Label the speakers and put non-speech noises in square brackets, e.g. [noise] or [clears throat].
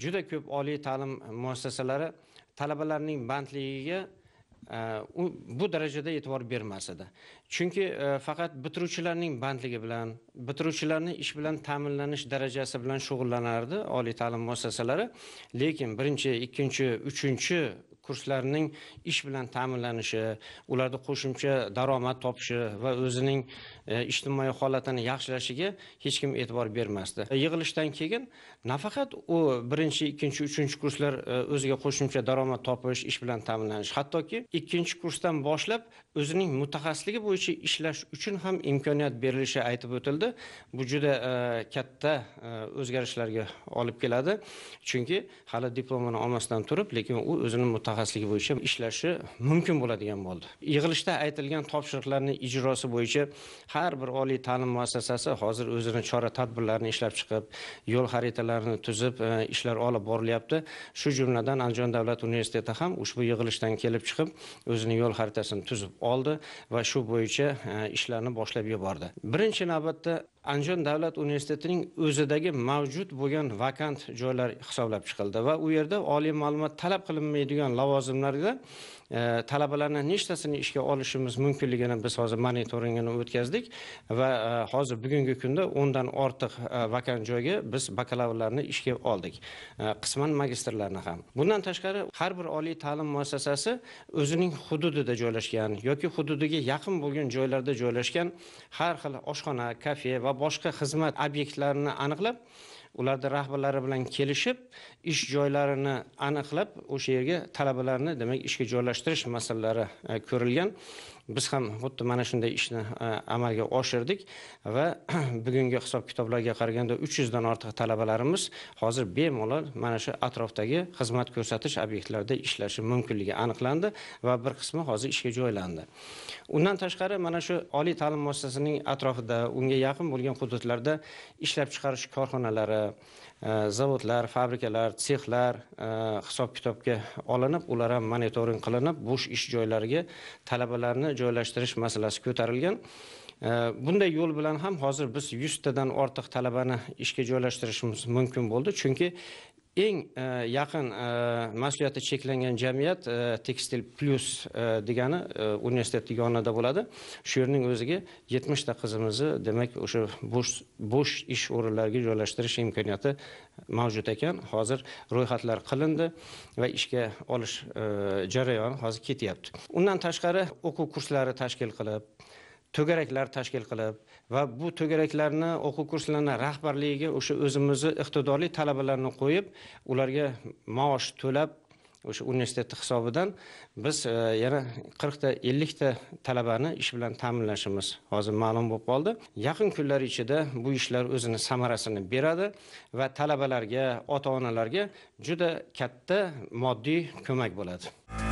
Speaker 1: juda ko'p oliy ta'lim muassasalari talabalarning bandligiga e, u bu darajada e'tibor bermas edi chunki e, faqat bitiruvchilarning bandligi bilan bitiruvchilarni ish bilan ta'minlanish darajasi bilan shug'ullanardi oliy ta'lim muassasalari lekin birinchi ikkinchi uchinchi kurslarining ish bilan ta'minlanishi ularda qo'shimcha daromad topishi va o'zining e, ijtimoiy holatini yaxshilashiga hech kim e'tibor bermasdi e, yig'ilishdan keyin nafaqat u birinchi ikkinchi uchinchi kurslar e, o'ziga qo'shimcha daromad topish ish bilan ta'minlanish hattoki ikkinchi kursdan boshlab o'zining mutaxassisligi bo'yicha ishlash uchun ham imkoniyat berilishi aytib o'tildi bu juda katta o'zgarishlarga olib keladi chunki hali diplomini olmasdan turib lekin u o'zini mutaxassis sohasligi bo'yicha ishlashi mumkin bo'ladigan bo'ldi yig'ilishda aytilgan topshiriqlarni ijrosi bo'yicha har bir oliy ta'lim muassasasi hozir o'zini chora tadbirlarini ishlab chiqib yo'l xaritalarini tuzib e, ishlar olib borilyapti shu jumladan andijon davlat universiteti ham ushbu yig'ilishdan kelib chiqib o'zini yo'l xaritasini tuzib oldi va shu bo'yicha e, ishlarni boshlab yubordi birinchi navbatda andijon davlat universitetining o'zidagi mavjud bo'lgan vakant joylar hisoblab chiqildi va u yerda oliy ma'lumot talab qilinmaydigan lavozimlarda e, talabalarni nechtasini ishga olishimiz mumkinligini biz hozir monitoringini o'tkazdik va e, hozir bugungi kunda o'ndan ortiq e, vakant joyga biz bakalavrlarni ishga oldik qisman magistrlarni ham bundan tashqari har bir oliy ta'lim muassasasi o'zining hududida joylashgan yoki hududiga yaqin bo'lgan joylarda joylashgan har xil oshxona kafe va va boshqa xizmat obyektlarini aniqlab ularni rahbarlari bilan kelishib ish joylarini aniqlab o'sha yerga talabalarni demak ishga joylashtirish masalalari e, ko'rilgan biz ham xuddi mana shunday ishni e, amalga oshirdik va [clears throat] bugungi hisob kitoblarga qaraganda uch yuzdan ortiq talabalarimiz hozir bemalol mana shu atrofdagi xizmat ko'rsatish obyektlarida ishlashi mumkinligi aniqlandi va bir qismi hozir ishga joylandi undan tashqari mana shu oliy ta'lim muassasasining atrofida unga yaqin bo'lgan hududlarda ishlab chiqarish korxonalari e, zavodlar fabrikalar sexlar e, hisob kitobga olinib ular ham monitoring qilinib bo'sh ish joylariga talabalarni joylashtirish masalasi ko'tarilgan bunday yo'l bilan ham hozir biz yuztadan ortiq talabani ishga joylashtirishimiz mumkin bo'ldi chunki eng e, yaqin e, mas'uliyati cheklangan jamiyat e, tekstil plyus degani universitetni yonida bo'ladi shu yerning o'ziga yetmishta qizimizni demak o'sha bo'sh bo'sh ish o'rinlariga joylashtirish imkoniyati mavjud ekan hozir ro'yxatlar qilindi va ishga olish jarayoni hozir ketyapti undan tashqari o'quv kurslari tashkil qilib to'garaklar tashkil qilib va bu to'garaklarni o'quv kurslarini rahbarligiga o'sha o'zimizni iqtidorli talabalarni qo'yib ularga maosh to'lab o'sha universitetni hisobidan biz e, yana qirqta ellikta talabani ish bilan ta'minlashimiz hozir ma'lum bo'lib qoldi yaqin kunlar ichida bu ishlar o'zini samarasini beradi va talabalarga ota onalarga juda katta moddiy ko'mak bo'ladi